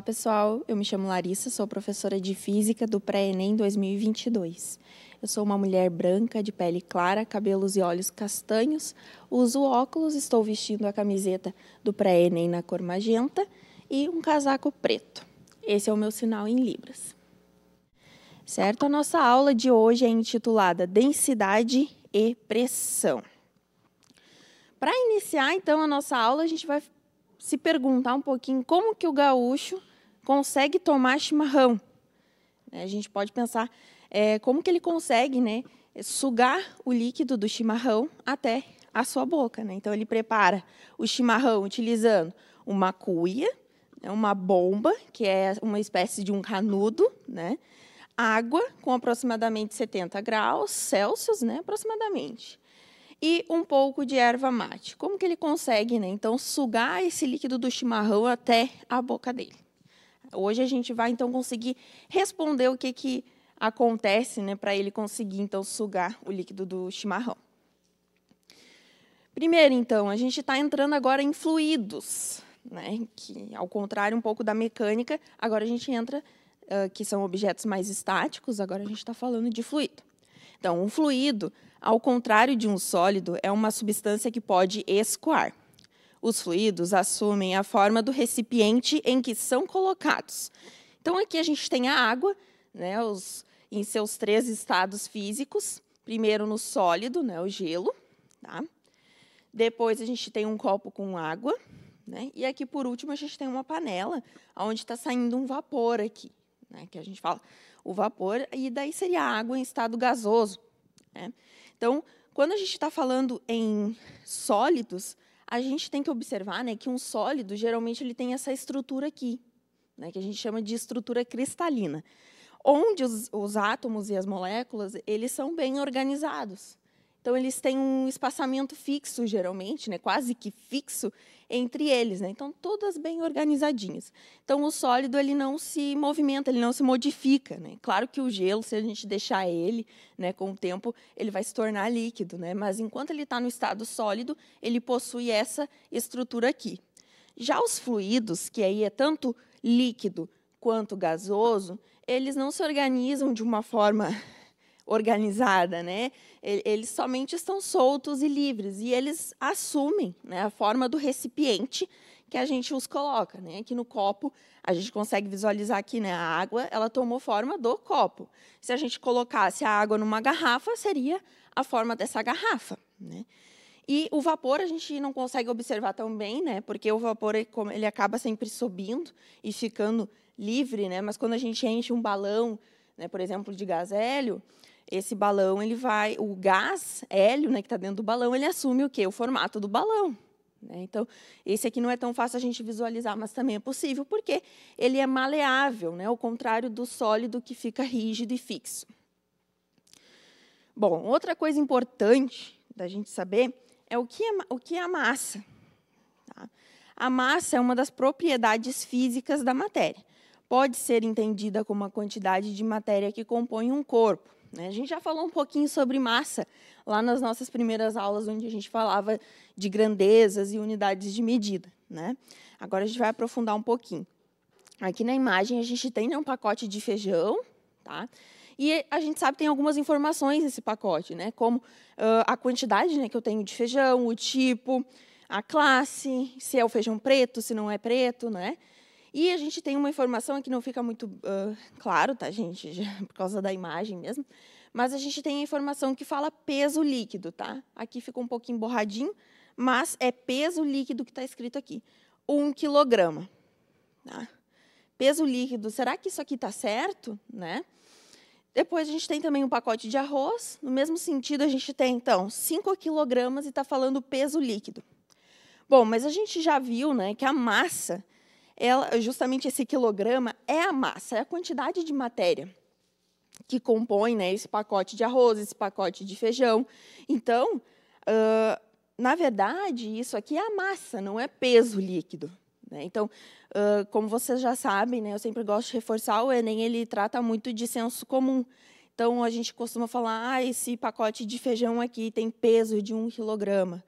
Olá, pessoal. Eu me chamo Larissa, sou professora de Física do Pré-ENEM 2022. Eu sou uma mulher branca, de pele clara, cabelos e olhos castanhos, uso óculos, estou vestindo a camiseta do Pré-ENEM na cor magenta e um casaco preto. Esse é o meu sinal em libras. Certo? A nossa aula de hoje é intitulada Densidade e Pressão. Para iniciar, então, a nossa aula, a gente vai se perguntar um pouquinho como que o gaúcho consegue tomar chimarrão. Né? A gente pode pensar é, como que ele consegue né, sugar o líquido do chimarrão até a sua boca. Né? Então, ele prepara o chimarrão utilizando uma cuia, né, uma bomba, que é uma espécie de um canudo, né? água com aproximadamente 70 graus Celsius, né? aproximadamente, e um pouco de erva mate. Como que ele consegue, né? então, sugar esse líquido do chimarrão até a boca dele? Hoje a gente vai então conseguir responder o que, que acontece né, para ele conseguir então sugar o líquido do chimarrão. Primeiro, então, a gente está entrando agora em fluidos, né, que ao contrário um pouco da mecânica, agora a gente entra, uh, que são objetos mais estáticos, agora a gente está falando de fluido. Então, um fluido, ao contrário de um sólido, é uma substância que pode escoar. Os fluidos assumem a forma do recipiente em que são colocados. Então, aqui a gente tem a água, né, os, em seus três estados físicos. Primeiro no sólido, né, o gelo. Tá? Depois a gente tem um copo com água. Né? E aqui, por último, a gente tem uma panela, onde está saindo um vapor aqui, né? que a gente fala o vapor, e daí seria a água em estado gasoso. Né? Então, quando a gente está falando em sólidos, a gente tem que observar né, que um sólido, geralmente, ele tem essa estrutura aqui, né, que a gente chama de estrutura cristalina, onde os, os átomos e as moléculas eles são bem organizados. Então, eles têm um espaçamento fixo, geralmente, né, quase que fixo, entre eles, né? Então todas bem organizadinhas. Então o sólido ele não se movimenta, ele não se modifica, né? Claro que o gelo, se a gente deixar ele, né, com o tempo, ele vai se tornar líquido, né? Mas enquanto ele está no estado sólido, ele possui essa estrutura aqui. Já os fluidos, que aí é tanto líquido quanto gasoso, eles não se organizam de uma forma organizada, né? Eles somente estão soltos e livres e eles assumem né, a forma do recipiente que a gente os coloca, né? Aqui no copo a gente consegue visualizar aqui, né? A água ela tomou forma do copo. Se a gente colocasse a água numa garrafa seria a forma dessa garrafa, né? E o vapor a gente não consegue observar tão bem, né? Porque o vapor ele acaba sempre subindo e ficando livre, né? Mas quando a gente enche um balão, né, por exemplo, de gás hélio, esse balão, ele vai, o gás hélio, né, que está dentro do balão, ele assume o que? O formato do balão. Né? Então, esse aqui não é tão fácil a gente visualizar, mas também é possível, porque ele é maleável, né? ao contrário do sólido que fica rígido e fixo. Bom, outra coisa importante da gente saber é o que é, o que é a massa. Tá? A massa é uma das propriedades físicas da matéria. Pode ser entendida como a quantidade de matéria que compõe um corpo. Né? A gente já falou um pouquinho sobre massa lá nas nossas primeiras aulas, onde a gente falava de grandezas e unidades de medida. Né? Agora a gente vai aprofundar um pouquinho. Aqui na imagem a gente tem né, um pacote de feijão, tá? E a gente sabe que tem algumas informações nesse pacote, né? Como uh, a quantidade né, que eu tenho de feijão, o tipo, a classe, se é o feijão preto, se não é preto, né? E a gente tem uma informação que não fica muito uh, claro, tá, gente? Por causa da imagem mesmo. Mas a gente tem a informação que fala peso líquido, tá? Aqui ficou um pouquinho borradinho, mas é peso líquido que está escrito aqui. Um quilograma. Tá? Peso líquido, será que isso aqui está certo? Né? Depois a gente tem também um pacote de arroz. No mesmo sentido, a gente tem, então, 5 quilogramas e está falando peso líquido. Bom, mas a gente já viu né, que a massa ela, justamente esse quilograma é a massa, é a quantidade de matéria que compõe né, esse pacote de arroz, esse pacote de feijão. Então, uh, na verdade, isso aqui é a massa, não é peso líquido. Né? Então, uh, como vocês já sabem, né, eu sempre gosto de reforçar, o Enem ele trata muito de senso comum. Então, a gente costuma falar, ah, esse pacote de feijão aqui tem peso de um quilograma.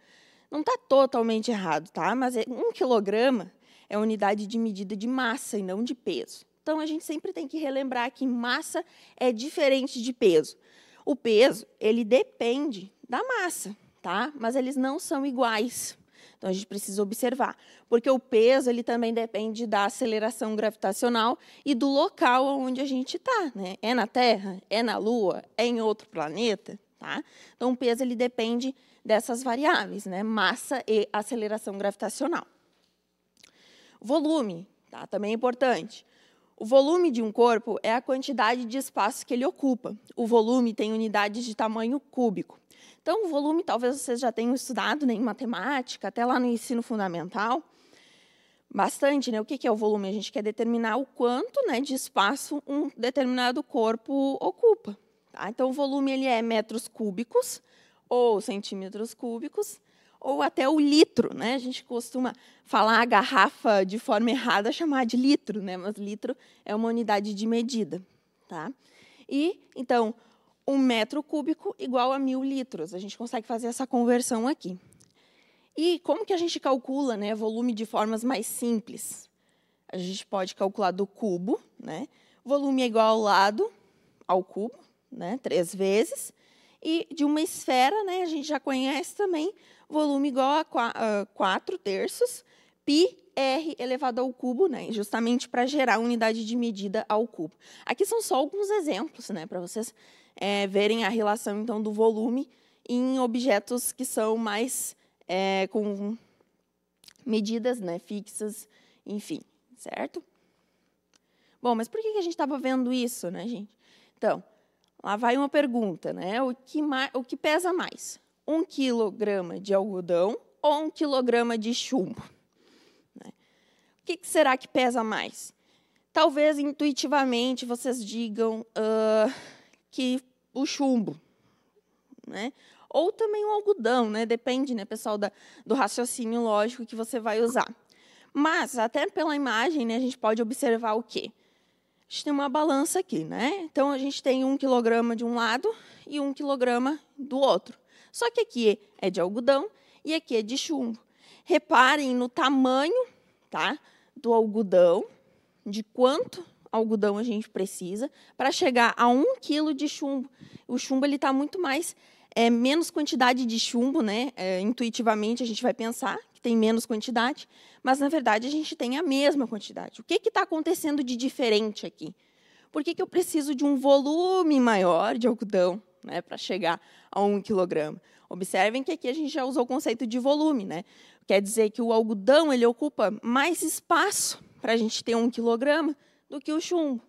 Não está totalmente errado, tá? Mas é, um quilograma é unidade de medida de massa e não de peso. Então, a gente sempre tem que relembrar que massa é diferente de peso. O peso, ele depende da massa, tá? Mas eles não são iguais. Então, a gente precisa observar. Porque o peso, ele também depende da aceleração gravitacional e do local onde a gente está, né? É na Terra? É na Lua? É em outro planeta? Tá? Então, o peso, ele depende dessas variáveis, né? Massa e aceleração gravitacional. Volume, tá? também é importante. O volume de um corpo é a quantidade de espaço que ele ocupa. O volume tem unidades de tamanho cúbico. Então, o volume talvez vocês já tenham estudado né, em matemática, até lá no ensino fundamental. Bastante, né? O que é o volume? A gente quer determinar o quanto né, de espaço um determinado corpo ocupa. Tá? Então, o volume ele é metros cúbicos ou centímetros cúbicos ou até o litro. Né? A gente costuma falar a garrafa de forma errada, chamar de litro, né? mas litro é uma unidade de medida. Tá? E, então, um metro cúbico igual a mil litros. A gente consegue fazer essa conversão aqui. E como que a gente calcula né, volume de formas mais simples? A gente pode calcular do cubo, né? Volume é igual ao lado ao cubo, né? Três vezes. E de uma esfera, né? A gente já conhece também volume igual a 4 terços, πr R elevado ao cubo, né? Justamente para gerar unidade de medida ao cubo. Aqui são só alguns exemplos, né? Para vocês é, verem a relação, então, do volume em objetos que são mais é, com medidas né, fixas, enfim, certo? Bom, mas por que a gente estava vendo isso, né, gente? Então, lá vai uma pergunta, né? O que, o que pesa mais? um quilograma de algodão ou um quilograma de chumbo. Né? O que será que pesa mais? Talvez intuitivamente vocês digam uh, que o chumbo, né? ou também o algodão, né? depende, né, pessoal, da, do raciocínio lógico que você vai usar. Mas, até pela imagem, né, a gente pode observar o quê? A gente tem uma balança aqui, né? Então, a gente tem um quilograma de um lado e um quilograma do outro. Só que aqui é de algodão e aqui é de chumbo. Reparem no tamanho tá, do algodão, de quanto algodão a gente precisa para chegar a 1 kg de chumbo. O chumbo ele está muito mais é, menos quantidade de chumbo, né? É, intuitivamente a gente vai pensar que tem menos quantidade, mas na verdade a gente tem a mesma quantidade. O que está acontecendo de diferente aqui? Por que, que eu preciso de um volume maior de algodão né, para chegar a 1 kg. Observem que aqui a gente já usou o conceito de volume. Né? Quer dizer que o algodão ele ocupa mais espaço para a gente ter 1 kg do que o chumbo.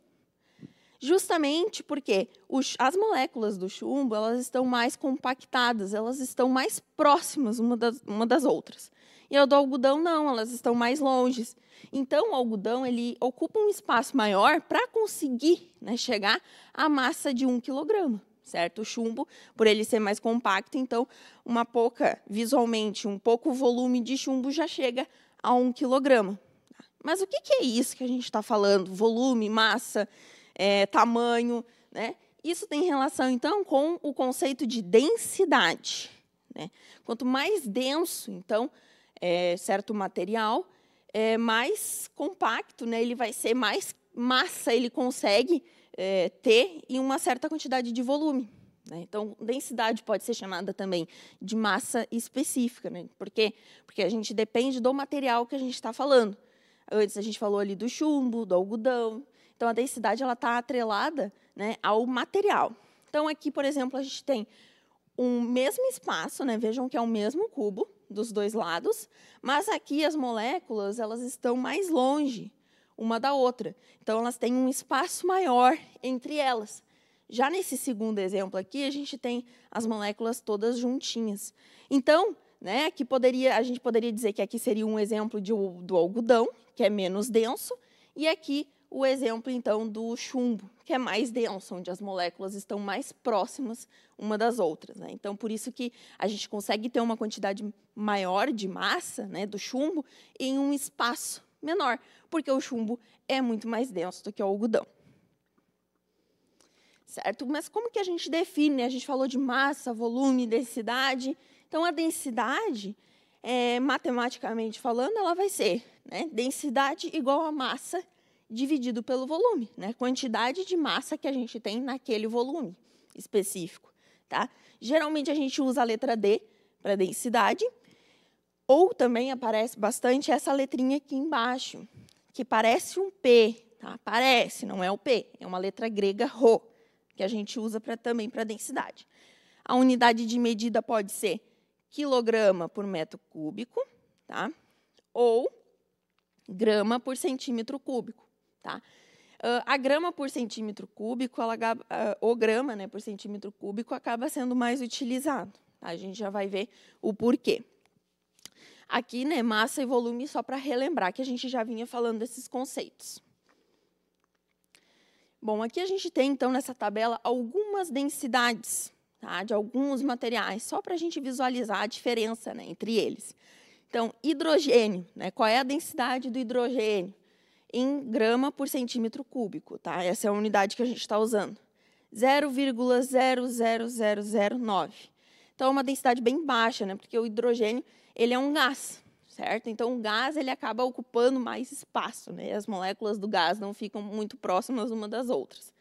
Justamente porque os, as moléculas do chumbo elas estão mais compactadas, elas estão mais próximas uma das, uma das outras. E a do algodão não, elas estão mais longe. Então o algodão ele ocupa um espaço maior para conseguir né, chegar à massa de 1 quilograma certo? O chumbo, por ele ser mais compacto, então uma pouca, visualmente, um pouco volume de chumbo já chega a um quilograma. Mas o que, é isso que a gente está falando? Volume, massa, é, tamanho, né? Isso tem relação, então, com o conceito de densidade. Né? Quanto mais denso, então, é, certo material, é, mais compacto, né? ele vai ser mais massa, ele consegue é, ter e uma certa quantidade de volume. Né? Então, densidade pode ser chamada também de massa específica. Né? Por quê? Porque a gente depende do material que a gente está falando. Antes a gente falou ali do chumbo, do algodão. Então, a densidade está atrelada né, ao material. Então, aqui, por exemplo, a gente tem um mesmo espaço, né? vejam que é o mesmo cubo dos dois lados, mas aqui as moléculas elas estão mais longe uma da outra. Então, elas têm um espaço maior entre elas. Já nesse segundo exemplo aqui, a gente tem as moléculas todas juntinhas. Então, né, aqui poderia, a gente poderia dizer que aqui seria um exemplo de, do algodão, que é menos denso, e aqui o exemplo, então, do chumbo, que é mais denso, onde as moléculas estão mais próximas uma das outras. Né? Então, por isso que a gente consegue ter uma quantidade maior de massa né, do chumbo em um espaço menor, porque o chumbo é muito mais denso do que o algodão. Certo? Mas como que a gente define? A gente falou de massa, volume, densidade. Então, a densidade, é, matematicamente falando, ela vai ser né, densidade igual a massa dividido pelo volume, né? Quantidade de massa que a gente tem naquele volume específico, tá? Geralmente a gente usa a letra D para densidade ou também aparece bastante essa letrinha aqui embaixo, que parece um P, tá? Parece, não é o P, é uma letra grega rho que a gente usa pra, também para densidade. A unidade de medida pode ser quilograma por metro cúbico, tá? Ou grama por centímetro cúbico, tá? Uh, a grama por centímetro cúbico, ela, uh, o grama né, por centímetro cúbico acaba sendo mais utilizado. Tá? A gente já vai ver o porquê aqui, né, massa e volume, só para relembrar que a gente já vinha falando desses conceitos. Bom, aqui a gente tem, então, nessa tabela, algumas densidades tá, de alguns materiais, só para a gente visualizar a diferença né, entre eles. Então, hidrogênio, né, qual é a densidade do hidrogênio? Em grama por centímetro cúbico, tá? Essa é a unidade que a gente está usando. 0,00009. Então, é uma densidade bem baixa, né? Porque o hidrogênio ele é um gás, certo? Então o gás ele acaba ocupando mais espaço, né? As moléculas do gás não ficam muito próximas uma das outras.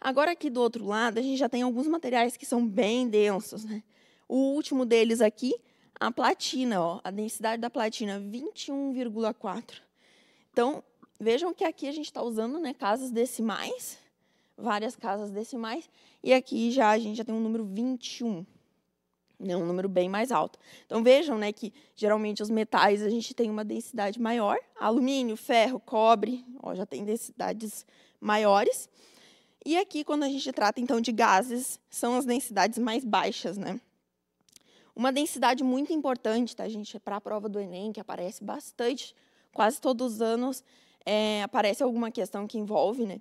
Agora aqui do outro lado, a gente já tem alguns materiais que são bem densos, né? O último deles aqui, a platina, ó, a densidade da platina 21,4. Então, vejam que aqui a gente está usando, né, casas decimais, várias casas decimais, e aqui já a gente já tem um número 21 né, um número bem mais alto. Então vejam, né, que geralmente os metais a gente tem uma densidade maior, alumínio, ferro, cobre, ó, já tem densidades maiores. E aqui quando a gente trata então de gases, são as densidades mais baixas, né? Uma densidade muito importante, tá, gente, para a prova do ENEM, que aparece bastante, quase todos os anos é, aparece alguma questão que envolve, né?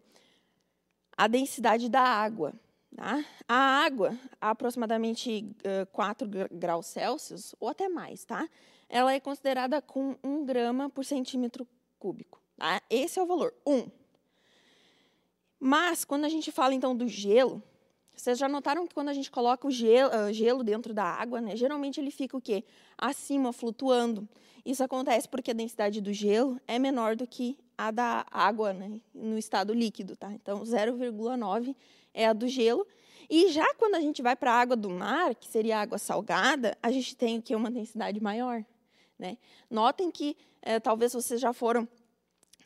A densidade da água. Tá? A água, a aproximadamente uh, 4 graus Celsius, ou até mais, tá? ela é considerada com 1 grama por centímetro cúbico. Tá? Esse é o valor, 1. Mas, quando a gente fala, então, do gelo, vocês já notaram que quando a gente coloca o gelo, uh, gelo dentro da água, né, geralmente ele fica o quê? Acima, flutuando. Isso acontece porque a densidade do gelo é menor do que a da água né, no estado líquido. Tá? Então, 0,9 é a do gelo. E já quando a gente vai para a água do mar, que seria água salgada, a gente tem que uma densidade maior. Né? Notem que é, talvez vocês já foram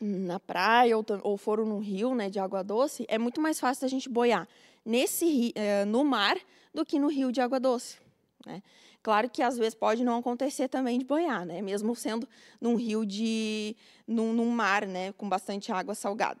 na praia ou, ou foram num rio né, de água doce, é muito mais fácil a gente boiar nesse é, no mar do que no rio de água doce. Né? Claro que às vezes pode não acontecer também de boiar, né? mesmo sendo num rio de. num, num mar né, com bastante água salgada.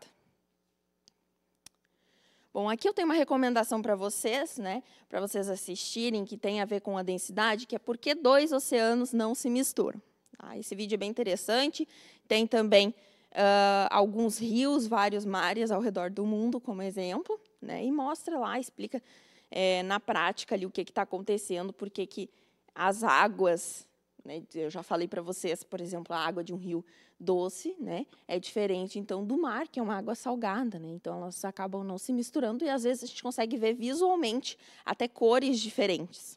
Bom, aqui eu tenho uma recomendação para vocês, né, para vocês assistirem, que tem a ver com a densidade, que é por que dois oceanos não se misturam. Ah, esse vídeo é bem interessante. Tem também uh, alguns rios, vários mares ao redor do mundo, como exemplo, né, e mostra lá, explica é, na prática ali o que está acontecendo, por que as águas né? Eu já falei para vocês, por exemplo, a água de um rio doce né? é diferente, então, do mar, que é uma água salgada. Né? Então, elas acabam não se misturando e, às vezes, a gente consegue ver visualmente até cores diferentes.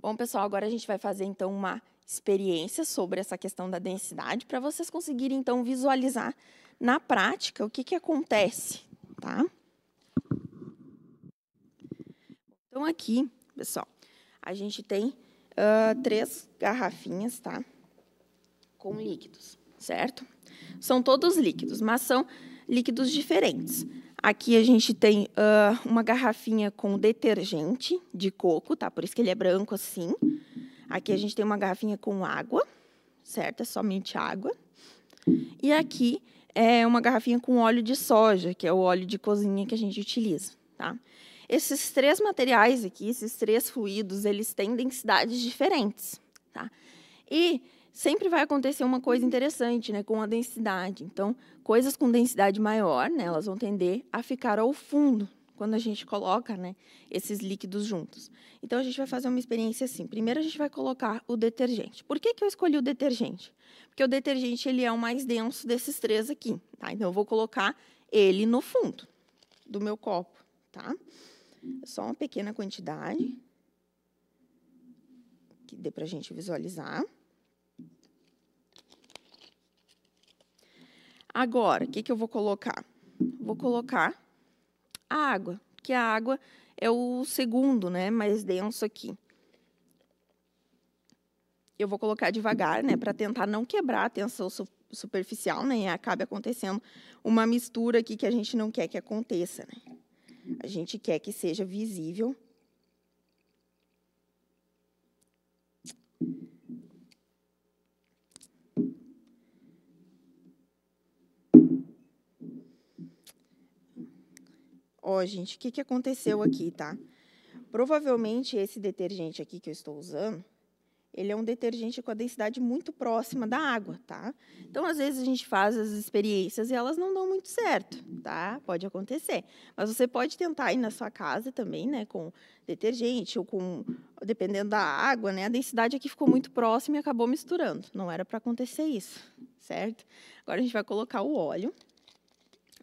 Bom, pessoal, agora a gente vai fazer, então, uma experiência sobre essa questão da densidade para vocês conseguirem, então, visualizar na prática o que, que acontece. Tá? Então, aqui, pessoal, a gente tem uh, três garrafinhas, tá? Com líquidos, certo? São todos líquidos, mas são líquidos diferentes. Aqui a gente tem uh, uma garrafinha com detergente de coco, tá? Por isso que ele é branco assim. Aqui a gente tem uma garrafinha com água, certo? É somente água. E aqui é uma garrafinha com óleo de soja, que é o óleo de cozinha que a gente utiliza, tá? Esses três materiais aqui, esses três fluidos, eles têm densidades diferentes. Tá? E sempre vai acontecer uma coisa interessante né, com a densidade. Então, coisas com densidade maior, né, elas vão tender a ficar ao fundo quando a gente coloca né, esses líquidos juntos. Então, a gente vai fazer uma experiência assim. Primeiro, a gente vai colocar o detergente. Por que, que eu escolhi o detergente? Porque o detergente ele é o mais denso desses três aqui. Tá? Então, eu vou colocar ele no fundo do meu copo. Tá? Só uma pequena quantidade, que dê para a gente visualizar. Agora, o que, que eu vou colocar? Vou colocar a água, que a água é o segundo, né, mais denso aqui. Eu vou colocar devagar, né, para tentar não quebrar a tensão superficial, né, e acabe acontecendo uma mistura aqui que a gente não quer que aconteça, né. A gente quer que seja visível. Ó, oh, gente, o que, que aconteceu aqui, tá? Provavelmente esse detergente aqui que eu estou usando, ele é um detergente com a densidade muito próxima da água, tá? Então, às vezes a gente faz as experiências e elas não dão muito certo, tá? Pode acontecer. Mas você pode tentar ir na sua casa também, né, com detergente ou com dependendo da água, né? A densidade aqui ficou muito próxima e acabou misturando. Não era para acontecer isso, certo? Agora a gente vai colocar o óleo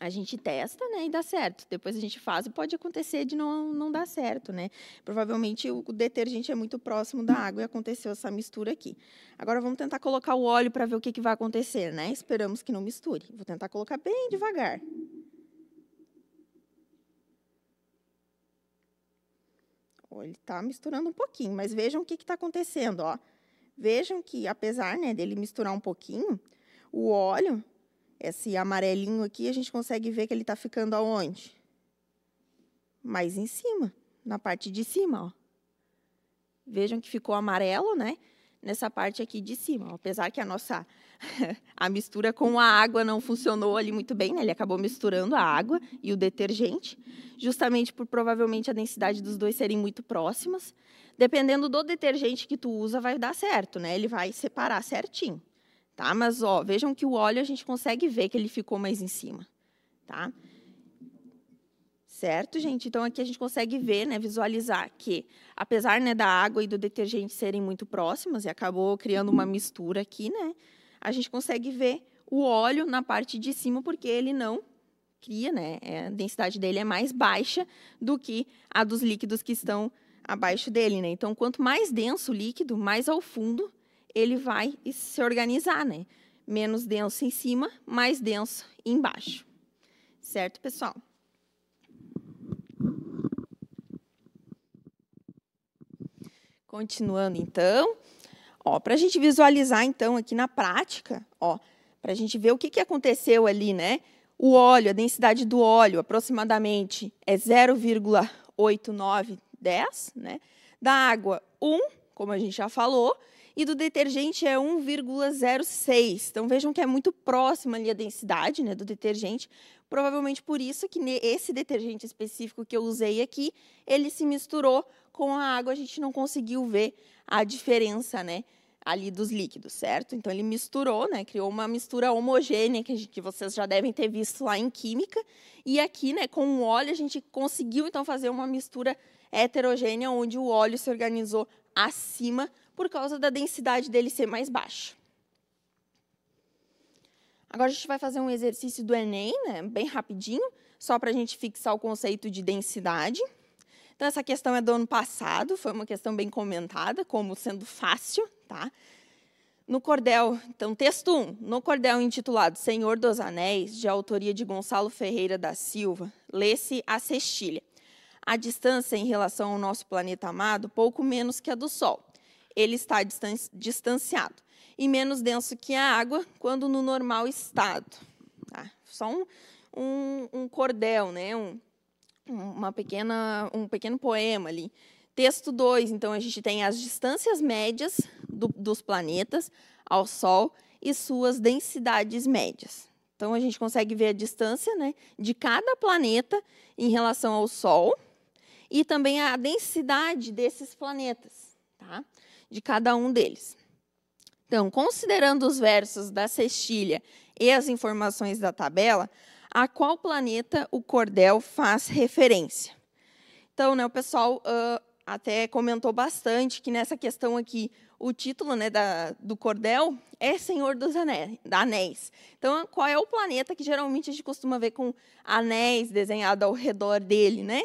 a gente testa, né, e dá certo. Depois a gente faz e pode acontecer de não, não dar certo, né? Provavelmente o detergente é muito próximo da água e aconteceu essa mistura aqui. Agora vamos tentar colocar o óleo para ver o que, que vai acontecer, né? Esperamos que não misture. Vou tentar colocar bem devagar. Ó, ele está misturando um pouquinho, mas vejam o que está acontecendo, ó. Vejam que, apesar né, dele misturar um pouquinho, o óleo esse amarelinho aqui, a gente consegue ver que ele está ficando aonde? Mais em cima, na parte de cima. Ó. Vejam que ficou amarelo, né? Nessa parte aqui de cima. Ó. Apesar que a nossa a mistura com a água não funcionou ali muito bem, né? Ele acabou misturando a água e o detergente, justamente por provavelmente a densidade dos dois serem muito próximas. Dependendo do detergente que tu usa, vai dar certo, né? Ele vai separar certinho tá? Mas ó, vejam que o óleo a gente consegue ver que ele ficou mais em cima, tá? Certo, gente? Então aqui a gente consegue ver, né, visualizar que apesar, né, da água e do detergente serem muito próximas e acabou criando uma mistura aqui, né? A gente consegue ver o óleo na parte de cima porque ele não cria, né? É, a densidade dele é mais baixa do que a dos líquidos que estão abaixo dele, né? Então, quanto mais denso o líquido, mais ao fundo ele vai se organizar, né? Menos denso em cima, mais denso embaixo. Certo, pessoal? Continuando, então. Ó, para a gente visualizar, então, aqui na prática, ó, para a gente ver o que, que aconteceu ali, né? O óleo, a densidade do óleo, aproximadamente, é 0,8910, né? Da água, 1, como a gente já falou, e do detergente é 1,06. Então vejam que é muito próxima ali a densidade né, do detergente. Provavelmente por isso que esse detergente específico que eu usei aqui, ele se misturou com a água, a gente não conseguiu ver a diferença, né? ali dos líquidos, certo? Então ele misturou, né? Criou uma mistura homogênea que, gente, que vocês já devem ter visto lá em química. E aqui, né, com o óleo a gente conseguiu então fazer uma mistura heterogênea onde o óleo se organizou acima por causa da densidade dele ser mais baixa. Agora a gente vai fazer um exercício do Enem, né, bem rapidinho, só para a gente fixar o conceito de densidade. Então, essa questão é do ano passado, foi uma questão bem comentada, como sendo fácil. Tá? No cordel, então, texto 1. No cordel intitulado Senhor dos Anéis, de autoria de Gonçalo Ferreira da Silva, lê-se a cestilha. A distância em relação ao nosso planeta amado, pouco menos que a do Sol ele está distanciado e menos denso que a água quando no normal estado. Tá? Só um, um, um, cordel, né? um, uma pequena, um pequeno poema ali. Texto 2, então, a gente tem as distâncias médias do, dos planetas ao Sol e suas densidades médias. Então, a gente consegue ver a distância né, de cada planeta em relação ao Sol e também a densidade desses planetas. Tá? de cada um deles. Então, considerando os versos da cestilha e as informações da tabela, a qual planeta o cordel faz referência? Então, né, o pessoal uh, até comentou bastante que nessa questão aqui o título né, da, do cordel é Senhor dos Anéis, Anéis. Então, qual é o planeta que geralmente a gente costuma ver com anéis desenhado ao redor dele, né?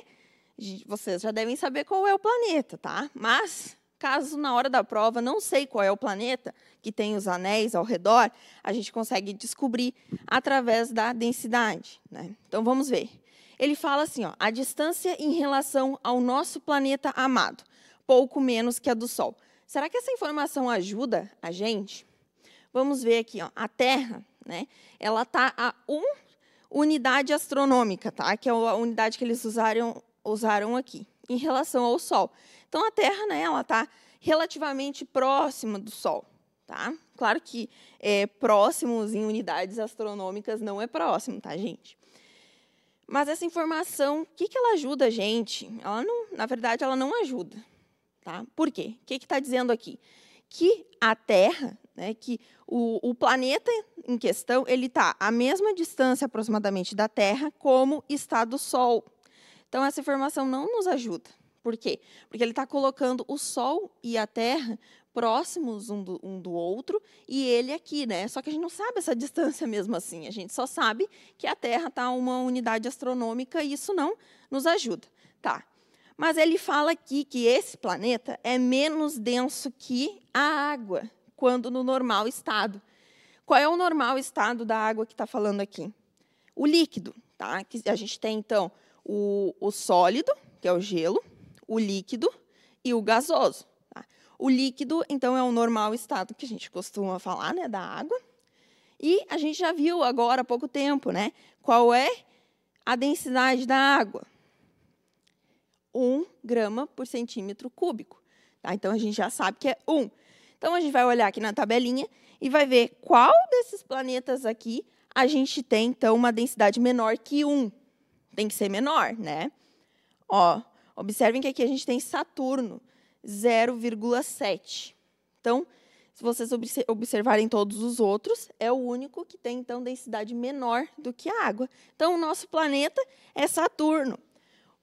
Vocês já devem saber qual é o planeta, tá? Mas Caso na hora da prova não sei qual é o planeta que tem os anéis ao redor, a gente consegue descobrir através da densidade. Né? Então vamos ver. Ele fala assim: ó, a distância em relação ao nosso planeta amado, pouco menos que a do Sol. Será que essa informação ajuda a gente? Vamos ver aqui, ó, a Terra, né? Ela está a 1 um unidade astronômica, tá? Que é a unidade que eles usaram, usaram aqui em relação ao Sol. Então a Terra, né, ela está relativamente próxima do Sol, tá? Claro que é, próximos em unidades astronômicas não é próximo, tá, gente? Mas essa informação, o que, que ela ajuda a gente? Ela não, na verdade, ela não ajuda, tá? Por quê? O que está dizendo aqui? Que a Terra, né, que o, o planeta em questão, ele está à mesma distância aproximadamente da Terra como está do Sol. Então, essa informação não nos ajuda. Por quê? Porque ele está colocando o Sol e a Terra próximos um do, um do, outro e ele aqui, né? Só que a gente não sabe essa distância mesmo assim. A gente só sabe que a Terra está uma unidade astronômica e isso não nos ajuda. Tá. Mas ele fala aqui que esse planeta é menos denso que a água, quando no normal estado. Qual é o normal estado da água que está falando aqui? O líquido, tá? Que a gente tem, então, o, o sólido, que é o gelo, o líquido e o gasoso. Tá? O líquido, então, é o normal estado que a gente costuma falar, né, da água. E a gente já viu agora há pouco tempo, né, qual é a densidade da água. 1 grama por centímetro cúbico. Tá? Então, a gente já sabe que é 1. Então, a gente vai olhar aqui na tabelinha e vai ver qual desses planetas aqui a gente tem, então, uma densidade menor que 1 tem que ser menor, né? Ó, observem que aqui a gente tem Saturno, 0,7. Então, se vocês observarem todos os outros, é o único que tem então densidade menor do que a água. Então, o nosso planeta é Saturno.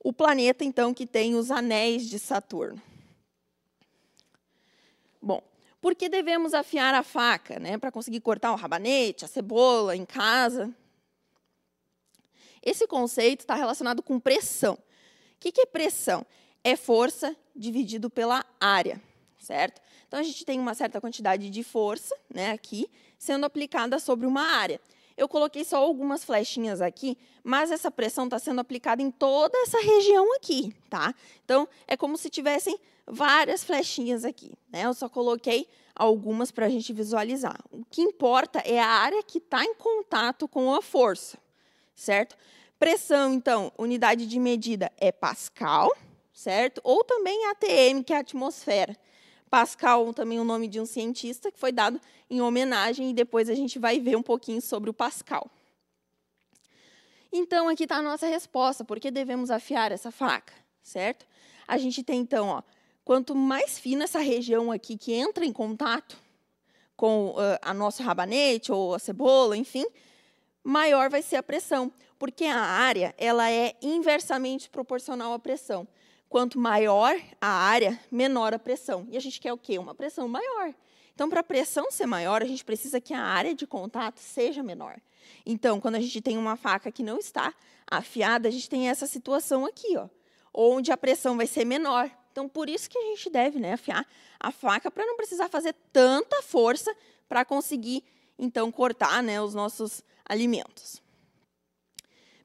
O planeta então que tem os anéis de Saturno. Bom, por que devemos afiar a faca, né, para conseguir cortar o rabanete, a cebola em casa? Esse conceito está relacionado com pressão. O que, que é pressão? É força dividido pela área, certo? Então, a gente tem uma certa quantidade de força né, aqui sendo aplicada sobre uma área. Eu coloquei só algumas flechinhas aqui, mas essa pressão está sendo aplicada em toda essa região aqui, tá? Então, é como se tivessem várias flechinhas aqui, né? Eu só coloquei algumas para a gente visualizar. O que importa é a área que está em contato com a força, certo? Pressão, então, unidade de medida é Pascal, certo? Ou também ATM, que é a atmosfera. Pascal também o nome de um cientista que foi dado em homenagem e depois a gente vai ver um pouquinho sobre o Pascal. Então aqui está a nossa resposta, por que devemos afiar essa faca, certo? A gente tem então, ó, quanto mais fina essa região aqui que entra em contato com uh, a nosso rabanete ou a cebola, enfim, maior vai ser a pressão, porque a área ela é inversamente proporcional à pressão. Quanto maior a área, menor a pressão. E a gente quer o quê? Uma pressão maior. Então, para a pressão ser maior, a gente precisa que a área de contato seja menor. Então, quando a gente tem uma faca que não está afiada, a gente tem essa situação aqui, ó, onde a pressão vai ser menor. Então, por isso que a gente deve né, afiar a faca para não precisar fazer tanta força para conseguir, então, cortar né, os nossos alimentos.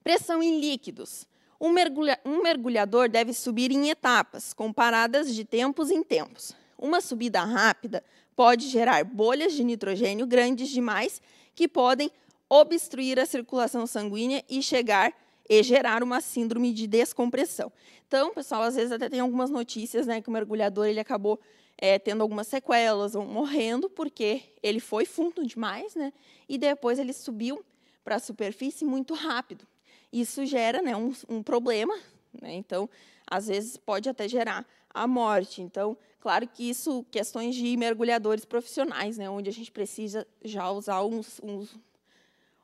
Pressão em líquidos. Um, mergulha, um mergulhador deve subir em etapas, comparadas de tempos em tempos. Uma subida rápida pode gerar bolhas de nitrogênio grandes demais que podem obstruir a circulação sanguínea e chegar e gerar uma síndrome de descompressão. Então, pessoal, às vezes até tem algumas notícias, né, que o mergulhador ele acabou é, tendo algumas sequelas ou morrendo porque ele foi fundo demais, né? E depois ele subiu para a superfície muito rápido. Isso gera né, um, um problema, né? então, às vezes, pode até gerar a morte. Então, claro que isso, questões de mergulhadores profissionais, né, onde a gente precisa já usar uns, uns,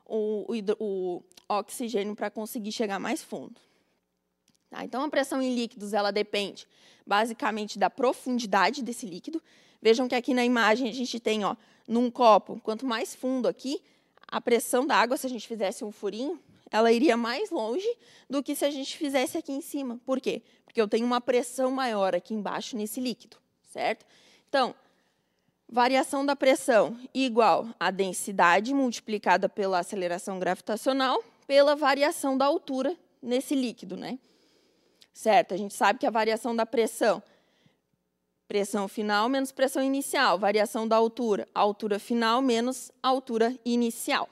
o, o, o oxigênio para conseguir chegar mais fundo. Tá? Então, a pressão em líquidos ela depende basicamente da profundidade desse líquido. Vejam que aqui na imagem a gente tem, ó, num copo, quanto mais fundo aqui, a pressão da água, se a gente fizesse um furinho, ela iria mais longe do que se a gente fizesse aqui em cima. Por quê? Porque eu tenho uma pressão maior aqui embaixo nesse líquido, certo? Então, variação da pressão igual à densidade multiplicada pela aceleração gravitacional pela variação da altura nesse líquido, né? Certo? A gente sabe que a variação da pressão Pressão final menos pressão inicial, variação da altura, altura final menos altura inicial.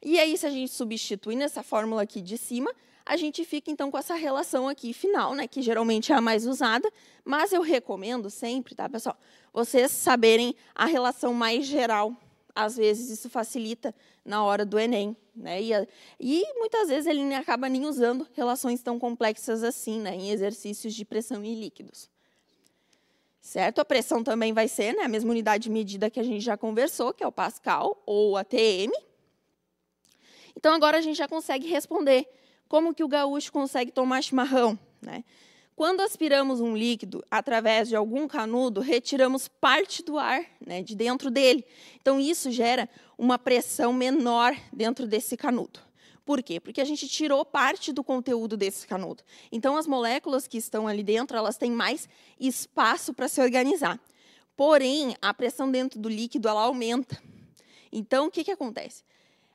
E aí, se a gente substituir nessa fórmula aqui de cima, a gente fica então com essa relação aqui final, né, que geralmente é a mais usada, mas eu recomendo sempre, tá, pessoal, vocês saberem a relação mais geral. Às vezes isso facilita na hora do Enem, né? E, e muitas vezes ele acaba nem usando relações tão complexas assim, né, em exercícios de pressão e líquidos. Certo? A pressão também vai ser né, a mesma unidade de medida que a gente já conversou, que é o Pascal ou a TM. Então, agora a gente já consegue responder como que o gaúcho consegue tomar chimarrão. Né? Quando aspiramos um líquido através de algum canudo, retiramos parte do ar né, de dentro dele. Então, isso gera uma pressão menor dentro desse canudo. Por quê? Porque a gente tirou parte do conteúdo desse canudo. Então, as moléculas que estão ali dentro, elas têm mais espaço para se organizar. Porém, a pressão dentro do líquido ela aumenta. Então, o que, que acontece?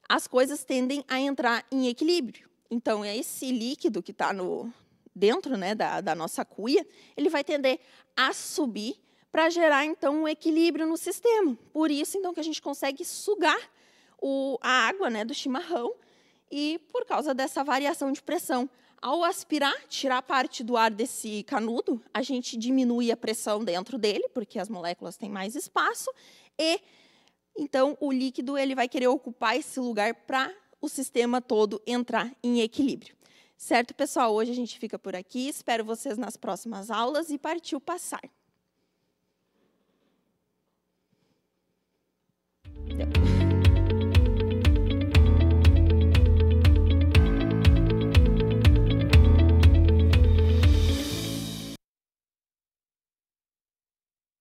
As coisas tendem a entrar em equilíbrio. Então, é esse líquido que está dentro né, da, da nossa cuia, ele vai tender a subir para gerar, então, um equilíbrio no sistema. Por isso, então, que a gente consegue sugar o, a água né, do chimarrão e por causa dessa variação de pressão. Ao aspirar, tirar parte do ar desse canudo, a gente diminui a pressão dentro dele, porque as moléculas têm mais espaço, e então o líquido ele vai querer ocupar esse lugar para o sistema todo entrar em equilíbrio. Certo, pessoal? Hoje a gente fica por aqui. Espero vocês nas próximas aulas e partiu passar.